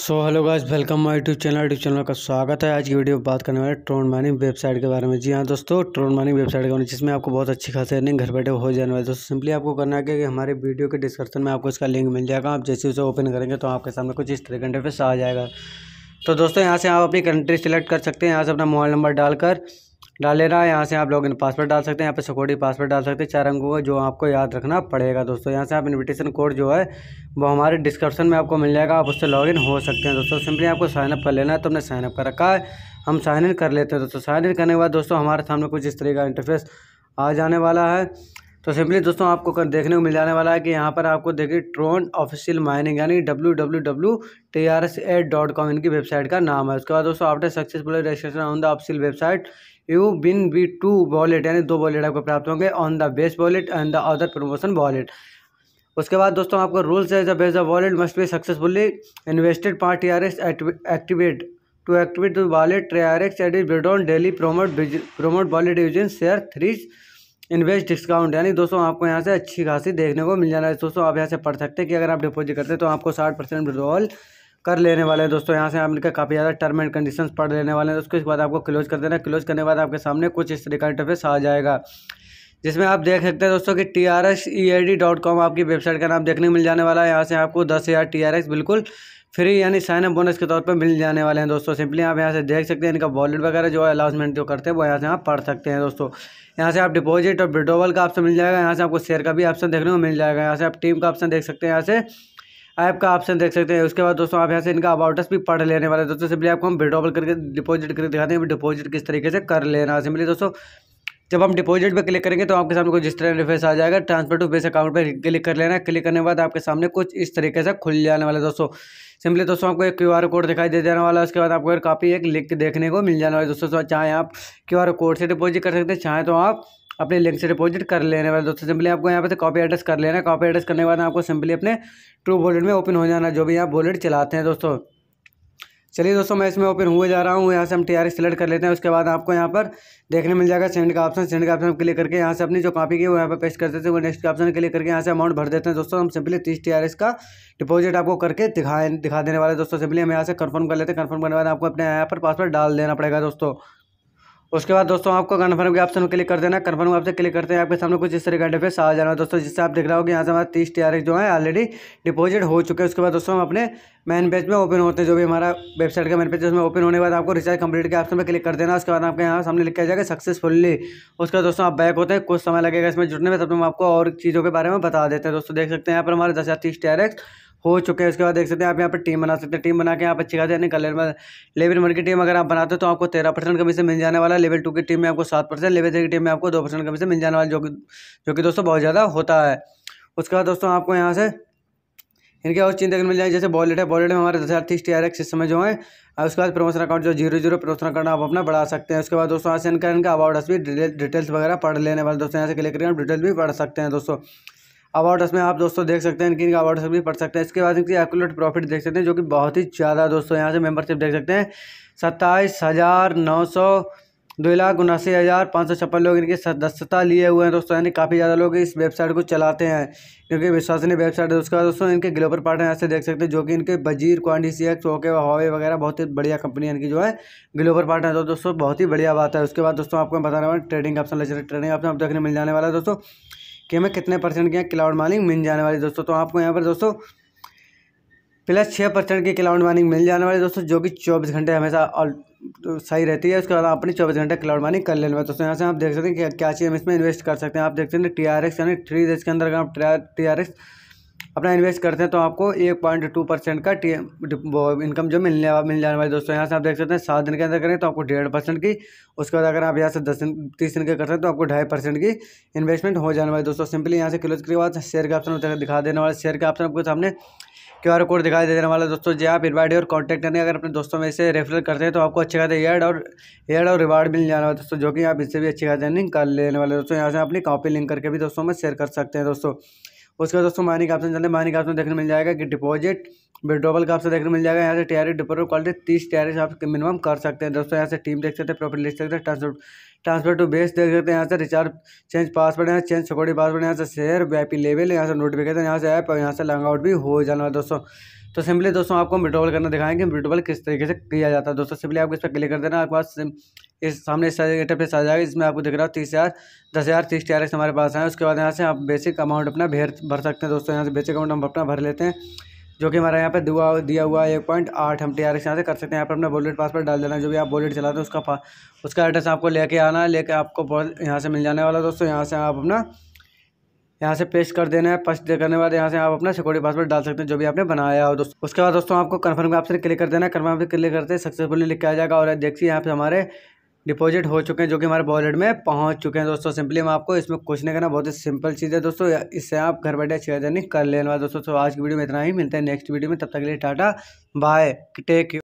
so hello guys welcome my YouTube channel YouTube channel का स्वागत है आज की वीडियो में बात करने वाले ट्रोन माइनिंग वेबसाइट के बारे में जी हाँ दोस्तों ट्रोन माइनिंग वेबसाइट के बारे में जिसमें आपको बहुत अच्छी खासी अर्निंग घर बैठे हो जाने वाले दोस्तों सिंपली आपको करना है कि हमारे वीडियो के डिस्क्रिप्शन में आपको इसका लिंक मिल जाएगा आप जैसे उसे ओपन करेंगे तो आपके सामने कुछ इस तरह घंटे पे आ जाएगा तो दोस्तों यहाँ से आप अपनी कंट्री सेलेक्ट कर सकते हैं यहाँ से अपना मोबाइल नंबर डालकर डाल लेना है यहाँ से आप लॉग इन पासवर्ड डाल सकते हैं यहाँ पे सिक्योरिटी पासवर्ड डाल सकते हैं चार अंकों का जो आपको याद रखना पड़ेगा दोस्तों यहाँ से आप इन्विटेशन कोड जो है वो हमारे डिस्क्रिप्शन में आपको मिल जाएगा आप उससे लॉगिन हो सकते हैं दोस्तों सिंपली आपको साइनअप कर लेना है तो हमने साइनअप कर रखा है हम साइन इन कर लेते हैं दोस्तों साइन इन करने के बाद दोस्तों हमारे सामने कुछ इस तरह का इंटरफेस आ जाने वाला है तो सिंपली दोस्तों आपको कर देखने को मिल जाने वाला है कि यहाँ पर आपको देखिए ट्रोन ऑफिशियल माइनिंग यानी W W W T R S eight dot com इनकी वेबसाइट का नाम है उसके बाद दोस्तों आपने successful registration on the official website you been be two wallet यानी दो वॉलेट आपको प्राप्त होंगे on the base wallet and the other promotion wallet उसके बाद दोस्तों आपको रूल्स है जब as the wallet must be successfully invested पार T R S activate to activate the wallet T R X add बिडोन डेली प्रोमोट प्रोमोट वॉलेट यूजन share three invest discount यानी दोस्तों आपको यहाँ से अच्छी खासी देखने को मिल जाना है दोस्तों आप यहाँ से पढ़ सकते हैं कि अगर आप डिपोजिट करते हैं तो आपको साठ परसेंट विड्रॉल कर लेने वाले हैं दोस्तों यहाँ से आप इनका काफ़ी ज़्यादा टर्म एंड कंडीशंस पढ़ लेने वाले हैं उसके बाद आपको क्लोज कर देना क्लोज करने के बाद आपके सामने कुछ इस का इंटरफेस आ जाएगा जिसमें आप देख सकते हैं दोस्तों कि T R S E I D dot com आपकी वेबसाइट का नाम देखने मिल जाने वाला है यहाँ से आपको दस हज़ार टी आर एस बिल्कुल फ्री यानी साइन अप बोनस के तौर पर मिल जाने वाले हैं दोस्तों सिंपली आप यहाँ से देख सकते हैं इनका वॉलेट वगैरह जो है अलाउंसमेंट जो करते हैं वो यहाँ से आप पढ़ सकते हैं दोस्तों यहाँ से आप डिपॉजिट और विड्रोवल का ऑप्शन मिल जाएगा यहाँ से आपको शेयर का भी ऑप्शन देखने को मिल जाएगा यहाँ से आप टीम का ऑप्शन देख सकते हैं यहाँ से ऐप का ऑप्शन देख सकते हैं उसके बाद दोस्तों आप यहाँ से इनका अबाउटस भी पढ़ लेने वाले दोस्तों सिंपली आपको हम विड्रोवल करके डिपॉजिट करके दिखाते हैं डिपॉजिट किस तरीके से कर लेना सिंपली दोस्तों जब हम डिपॉजिट पर क्लिक करेंगे तो आपके सामने कुछ इस तरह इंटरफेस आ जाएगा ट्रांसफर टू बेस अकाउंट पर क्लिक कर लेना क्लिक करने के बाद आपके सामने कुछ इस तरीके से खुल जाने वाला दोस्तों सिंपली दोस्तों आपको एक क्यू आर कोड दिखाई दे जाने वाला है उसके बाद आपको काफ़ी एक लिंक देखने को मिल जाने वाला है दोस्तों तो चाहे आप क्यू आर कोड से डिपोजिट कर सकते हैं चाहे तो आप अपने लिंक से डिपॉजिट कर लेने वाले दोस्तों सिंपली आपको यहाँ पे कॉपी एड्रेस कर लेना है कॉपी एड्रेस करने के बाद आपको सिंपली अपने ट्रू वॉलेट में ओपन हो जाना जो भी आप वॉलेट चलाते हैं दोस्तों चलिए दोस्तों मैं इसमें ओपन हुए जा रहा हूँ यहाँ से हम टी सेलेक्ट कर लेते हैं उसके बाद आपको यहाँ पर देखने मिल जाएगा सेंड का ऑप्शन सेंड का ऑप्शन क्लिक करके यहाँ से अपनी जो कॉपी की वो यहाँ पर पेस्ट कर देते हैं वो नेक्स्ट का ऑप्शन क्लिक करके यहाँ से अमाउंट भर देते हैं दोस्तों हम सिंपली तीस टी का डिपोजिट आपको करके दिखा दिखा देने वाले दोस्तों सिंपली हम यहाँ से कन्फर्म कर लेते हैं कन्फर्म करने के बाद आपको अपने यहाँ पर पासवर्ड डाल देना पड़ेगा दोस्तों उसके बाद दोस्तों आपको कन्फर्म के ऑप्शन क्लिक कर देना कन्फर्म आपसे क्लिक करते हैं आपके सामने कुछ इस तरह का इंटरफेस आ जाना दोस्तों जिससे आप देख रहे हो कि यहाँ से हमारा तीस टी जो है ऑलरेडी डिपॉजिट हो चुके हैं उसके बाद दोस्तों हम अपने मेन पेज में ओपन होते हैं जो भी हमारा वेबसाइट का मेन पेज उसमें ओपन होने के बाद आपको रिचार्ज कंप्लीट के ऑप्शन पर क्लिक कर देना उसके बाद आपके यहाँ सामने लिखा जाएगा सक्सेसफुली उसके बाद दोस्तों आप बैक होते हैं कुछ समय लगेगा इसमें जुटने में तब हम आपको और चीज़ों के बारे में बता देते हैं दोस्तों देख सकते हैं यहाँ पर हमारे दस हज़ार तीस हो चुके हैं उसके बाद देख सकते हैं आप यहाँ पर टीम बना सकते हैं टीम बना के आप अच्छी खाते यानी कलर में लेवल वन की टीम अगर आप बनाते हो तो आपको तेरह परसेंट कमीशन मिल जाने वाला लेवल टू की टीम में आपको सात परसेंट लेवल थ्री की टीम में आपको दो परसेंट कमीशन मिल जाने वाला जो कि जो कि दोस्तों बहुत ज़्यादा होता है उसके बाद दोस्तों आपको यहाँ से इनके और चीज़ देखने मिल जाएगी जैसे बॉलेट है बॉलेट में हमारे दस हज़ार तीस टी आर एक्स सिस्टम जो है उसके बाद प्रमोशन अकाउंट जो जीरो जीरो प्रमोशन अकाउंट आप अपना बढ़ा सकते हैं उसके बाद दोस्तों यहाँ से इनका इनका अवार्ड भी डिटेल्स वगैरह पढ़ लेने वाले दोस्तों यहाँ से क्लिक करेंगे आप डिटेल्स भी पढ़ सकते हैं दोस्तों अबाउट में आप दोस्तों देख सकते हैं इनकी इनका भी पढ़ सकते हैं इसके बाद इनकी एकुलेट प्रॉफिट देख सकते हैं जो कि बहुत ही ज़्यादा दोस्तों यहाँ से मेम्बरशिप देख सकते हैं सत्ताईस हज़ार नौ सौ दो लाख उनासी हज़ार पाँच सौ छप्पन लोग इनकी सदस्यता लिए हुए हैं दोस्तों यानी काफ़ी ज़्यादा लोग इस वेबसाइट को चलाते हैं क्योंकि विश्वसनीय वेबसाइट है उसका दोस्तों इनके ग्लोबल पार्टनर ऐसे देख सकते हैं जो कि इनके बजीर क्वांटी सी एक्स ओके हवावे वगैरह बहुत ही बढ़िया कंपनी इनकी जो है ग्लोबल पार्टनर तो दोस्तों बहुत ही बढ़िया बात है उसके बाद दोस्तों आपको बताने हैं ट्रेडिंग ऑप्शन ले ट्रेडिंग ऑप्शन आप देखने मिल जाने वाला है दोस्तों कि हमें कितने परसेंट की क्लाउड मार्निंग मिल जाने वाली दोस्तों तो आपको यहाँ पर दोस्तों प्लस छः परसेंट की क्लाउड मार्निंग मिल जाने वाली दोस्तों जो कि चौबीस घंटे हमेशा और तो सही रहती है उसके बाद अपनी चौबीस घंटे क्लाउड मार्निंग कर लेने दोस्तों यहाँ से आप देख सकते हैं क्या चीज़ हम इसमें इन्वेस्ट कर सकते हैं आप देख सकते हैं टी आर एक्स यानी थ्री डेज के अंदर आप टी आर एक्स अपना इन्वेस्ट करते हैं तो आपको एक पॉइंट टू परसेंट का टी इनकम जो मिलने मिल जाने वाली दोस्तों यहाँ से आप देख सकते हैं सात दिन के अंदर करें तो आपको डेढ़ परसेंट की उसके बाद अगर आप यहाँ से दस दिन तीस दिन के करते हैं तो आपको ढाई परसेंट की इन्वेस्टमेंट हो जाने वाली दोस्तों सिंपली यहाँ से क्लोज के बाद शेयर का ऑप्शन दिखा देने वाला शेयर का ऑप्शन आपको सामने क्यू आर कोड दिखाई देने वाला दोस्तों जी हाँ, आप इन्वाइट और कॉन्टैक्ट करने अगर अपने दोस्तों में इसे रेफर करते हैं तो आपको अच्छे खाते एड और एड और रिवार्ड मिल जाने वाला दोस्तों जो कि आप इससे भी अच्छी खाते अर्निंग कर लेने वाले दोस्तों यहाँ से अपनी कॉपी लिंक करके भी दोस्तों में शेयर कर सकते हैं दोस्तों उसके बाद दोस्तों माइनिंग ऑप्शन चलते हैं माइनिंग ऑप्शन देखने मिल जाएगा कि डिपॉजिट विड्रोवल का आपसे देखने मिल जाएगा यहाँ से टीआरएस डिपोर क्वालिटी तीस टीआरएस आप मिनिमम कर सकते हैं दोस्तों यहाँ से टीम देख सकते हैं प्रॉफिट लिख सकते हैं ट्रांसफर ट्रांसफर टू बेस देख सकते हैं यहाँ से रिचार्ज चेंज पासवर्ड यहाँ चेंज सिक्योरिटी पासवर्ड यहाँ से शेयर वी लेवल यहाँ से नोटिफिकेशन यहाँ से ऐप और यहाँ से लॉन्ग आउट भी हो जाना है दोस्तों तो सिंपली दोस्तों आपको विड्रोवल करना दिखाएंगे विड्रोवल किस तरीके से किया जाता है दोस्तों सिंपली आप इस पर क्लिक कर देना आपके पास इस सामने डेटा आ जाएगा इसमें आपको दिख रहा है तीस हज़ार दस हज़ार तीस टी हमारे पास आए उसके बाद यहाँ से आप बेसिक अमाउंट अपना भेर भर सकते हैं दोस्तों यहाँ से बेसिक अमाउंट हम अपना भर लेते हैं जो कि हमारा यहाँ पे दुआ दिया हुआ है एक पॉइंट आठ हम टी आर एस यहाँ से कर सकते हैं यहाँ पर अपना बुलेट पासवर्ड डाल देना जो भी आप बुलेट चलाते हैं उसका उसका एड्रेस आपको लेके आना है लेके आपको यहाँ से मिल जाने वाला दोस्तों यहाँ से आप अपना यहाँ से पेस्ट कर देना है पेस्ट करने के बाद यहाँ से आप अपना सिक्योरिटी पासवर्ड डाल सकते हैं जो भी आपने बनाया हो दोस्तों उसके बाद दोस्तों आपको कन्फर्म का ऑप्शन क्लिक कर देना है कन्फर्म पे क्लिक करते सक्सेसफुली लिख के आ जाएगा और देखिए यहाँ पे हमारे डिपॉजिट हो चुके हैं जो कि हमारे वॉलेट में पहुंच चुके हैं दोस्तों सिंपली हम आपको इसमें कुछ नहीं करना बहुत ही सिंपल चीज़ है दोस्तों इससे आप घर बैठे शेयर कर लेना दोस्तों तो आज की वीडियो में इतना ही मिलते हैं नेक्स्ट वीडियो में तब तक के लिए टाटा बाय टेक